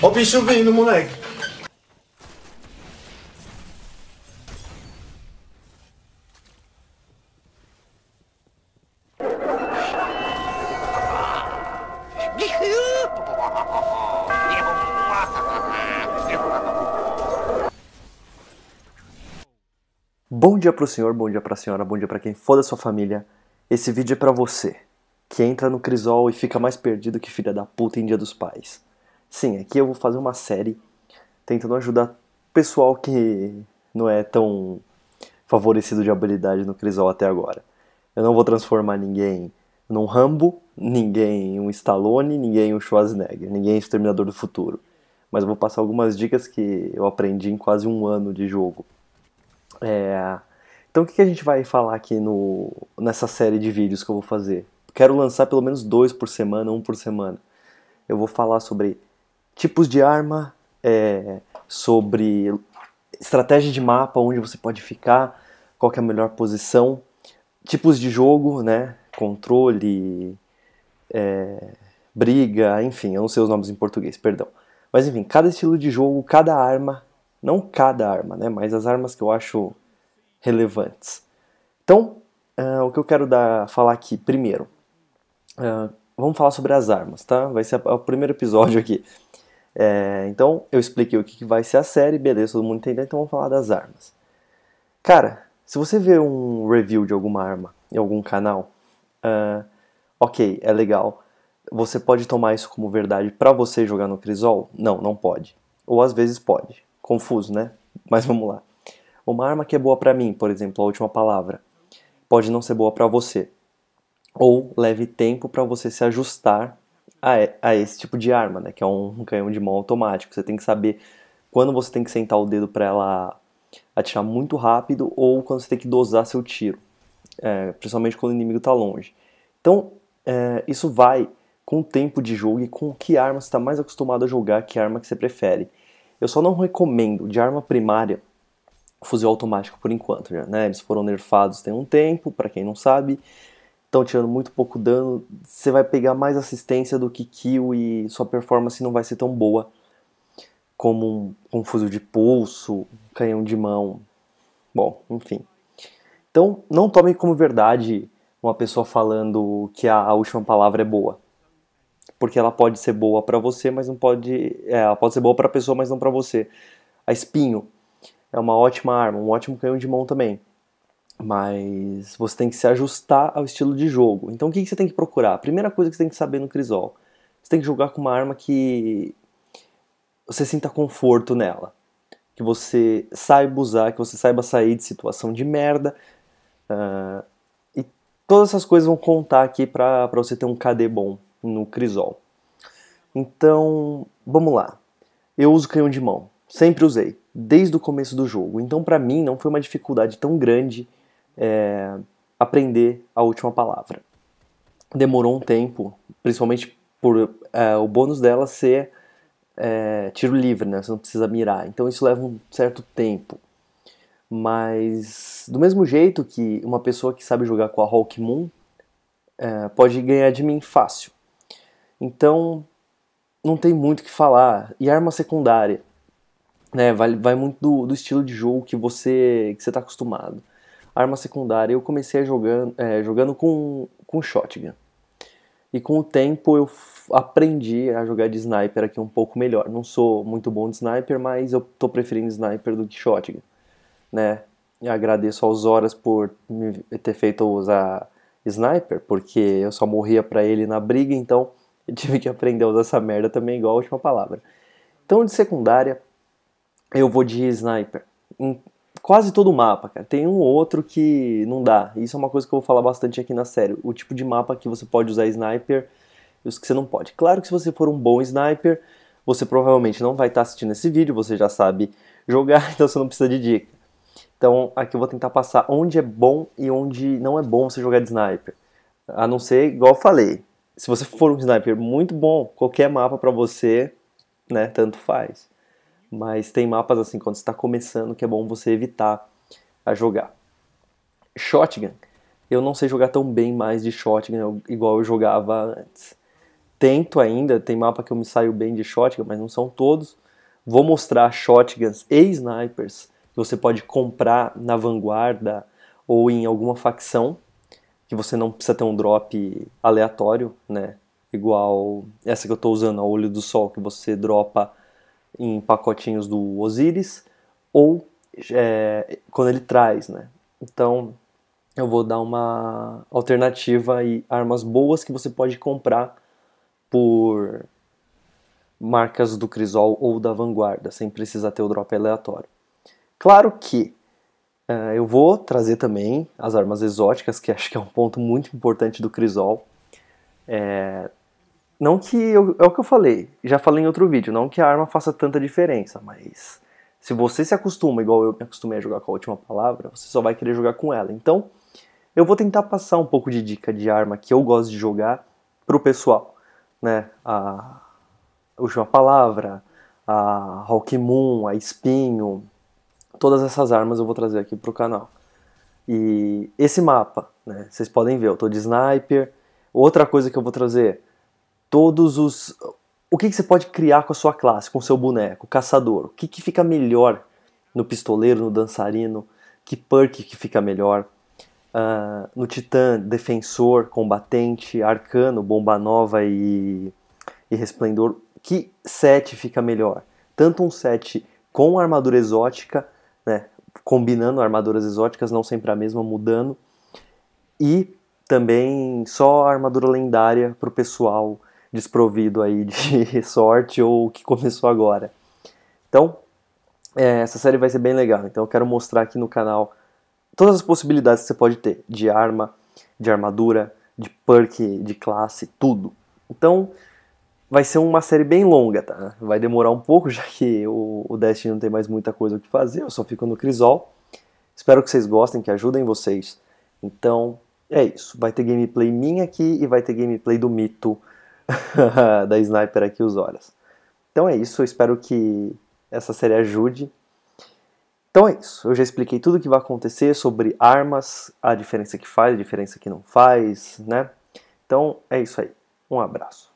Ó o bicho vindo, moleque. Bom dia pro senhor, bom dia pra senhora, bom dia pra quem for da sua família. Esse vídeo é pra você, que entra no crisol e fica mais perdido que filha da puta em dia dos pais. Sim, aqui eu vou fazer uma série tentando ajudar o pessoal que não é tão favorecido de habilidade no Crisol até agora. Eu não vou transformar ninguém num Rambo, ninguém um Stallone, ninguém um Schwarzenegger, ninguém um Exterminador do Futuro. Mas eu vou passar algumas dicas que eu aprendi em quase um ano de jogo. É... Então o que a gente vai falar aqui no... nessa série de vídeos que eu vou fazer? Quero lançar pelo menos dois por semana, um por semana. Eu vou falar sobre tipos de arma, é, sobre estratégia de mapa, onde você pode ficar, qual é a melhor posição, tipos de jogo, né? Controle, é, briga, enfim, eu não sei os nomes em português, perdão. Mas enfim, cada estilo de jogo, cada arma, não cada arma, né? Mas as armas que eu acho relevantes. Então, uh, o que eu quero dar, falar aqui primeiro, uh, vamos falar sobre as armas, tá? Vai ser o primeiro episódio aqui. É, então, eu expliquei o que, vai ser a série, beleza, todo mundo entendeu, então vamos falar das armas. Cara, se você vê um review de alguma arma em algum canal, uh, ok, é legal. Você pode tomar isso como verdade para você jogar no Crisol? Não, não pode. Ou às vezes pode. Confuso, né? Mas vamos lá. Uma arma que é boa para mim, por exemplo, a última palavra, pode não ser boa para você. Ou leve tempo para você se ajustar a, a esse tipo de arma, né? Que é um canhão de mão automático. Você tem que saber quando você tem que sentar o dedo para ela atirar muito rápido ou quando você tem que dosar seu tiro, é, principalmente quando o inimigo está longe. Então, é, isso vai com o tempo de jogo e com que arma você está mais acostumado a jogar, que arma que você prefere. Eu só não recomendo de arma primária fuzil automático por enquanto, né? Eles foram nerfados tem um tempo, para quem não sabe estão tirando muito pouco dano, você vai pegar mais assistência do que kill e sua performance não vai ser tão boa como um, um fuzil de pulso, um canhão de mão. Bom, enfim. Então, não tome como verdade uma pessoa falando que a, última palavra é boa. Porque ela pode ser boa para você, mas não pode. É, ela pode ser boa para a pessoa, mas não para você. A espinho é uma ótima arma, um ótimo canhão de mão também mas você tem que se ajustar ao estilo de jogo. Então o que, que você tem que procurar? A primeira coisa que você tem que saber no Crisol, você tem que jogar com uma arma que você sinta conforto nela, que você saiba usar, que você saiba sair de situação de merda. Uh, e todas essas coisas vão contar aqui para você ter um KD bom no Crisol. Então, vamos lá. Eu uso canhão de mão, sempre usei, desde o começo do jogo. Então, para mim, não foi uma dificuldade tão grande é, aprender a última palavra. Demorou um tempo, principalmente por é, o bônus dela ser é, tiro livre, né? Você não precisa mirar. Então isso leva um certo tempo. Mas do mesmo jeito que uma pessoa que sabe jogar com a Hawk Moon é, pode ganhar de mim fácil. Então não tem muito o que falar. E arma secundária. Né? Vai, vai muito do, do estilo de jogo que você está que você tá acostumado arma secundária. Eu comecei jogando, é, jogando com, com shotgun. E com o tempo eu aprendi a jogar de sniper aqui um pouco melhor. Não sou muito bom de sniper, mas eu tô preferindo sniper do que shotgun, né? E agradeço aos Horas por me ter feito usar sniper, porque eu só morria pra ele na briga, então eu tive que aprender a usar essa merda também igual a última palavra. Então de secundária eu vou de sniper quase todo o mapa, cara. Tem um outro que não dá. Isso é uma coisa que eu vou falar bastante aqui na série. O tipo de mapa que você pode usar sniper e os que você não pode. Claro que se você for um bom sniper, você provavelmente não vai estar tá assistindo esse vídeo, você já sabe jogar, então você não precisa de dica. Então aqui eu vou tentar passar onde é bom e onde não é bom você jogar de sniper. A não ser, igual eu falei, se você for um sniper muito bom, qualquer mapa para você, né, tanto faz mas tem mapas assim, quando você está começando, que é bom você evitar a jogar. Shotgun. Eu não sei jogar tão bem mais de shotgun igual eu jogava antes. Tento ainda, tem mapa que eu me saio bem de shotgun, mas não são todos. Vou mostrar shotguns e snipers que você pode comprar na vanguarda ou em alguma facção, que você não precisa ter um drop aleatório, né? Igual essa que eu estou usando, a Olho do Sol, que você dropa em pacotinhos do Osiris ou é, quando ele traz, né? Então eu vou dar uma alternativa e armas boas que você pode comprar por marcas do Crisol ou da Vanguarda, sem precisar ter o drop aleatório. Claro que é, eu vou trazer também as armas exóticas, que acho que é um ponto muito importante do Crisol. É, não que. Eu, é o que eu falei, já falei em outro vídeo, não que a arma faça tanta diferença, mas. Se você se acostuma, igual eu me acostumei a jogar com a última palavra, você só vai querer jogar com ela. Então, eu vou tentar passar um pouco de dica de arma que eu gosto de jogar pro pessoal. Né? A última palavra, a Hawk Moon, a Espinho, todas essas armas eu vou trazer aqui pro canal. E esse mapa, né? Vocês podem ver, eu tô de sniper. Outra coisa que eu vou trazer todos os. O que, que, você pode criar com a sua classe, com o seu boneco, o caçador? O que, que fica melhor no pistoleiro, no dançarino? Que perk que fica melhor? Uh, no titã, defensor, combatente, arcano, bomba nova e, e resplendor. Que set fica melhor? Tanto um set com armadura exótica, né, combinando armaduras exóticas, não sempre a mesma, mudando, e também só armadura lendária para o pessoal desprovido aí de sorte ou que começou agora. Então, é, essa série vai ser bem legal. Então, eu quero mostrar aqui no canal todas as possibilidades que você pode ter de arma, de armadura, de perk, de classe, tudo. Então, vai ser uma série bem longa, tá? Vai demorar um pouco, já que o, o Destiny não tem mais muita coisa o que fazer, eu só fico no Crisol. Espero que vocês gostem, que ajudem vocês. Então, é isso. Vai ter gameplay minha aqui e vai ter gameplay do Mito da Sniper aqui os olhos. Então é isso, eu espero que essa série ajude. Então é isso, eu já expliquei tudo o que vai acontecer sobre armas, a diferença que faz, a diferença que não faz, né? Então é isso aí. Um abraço.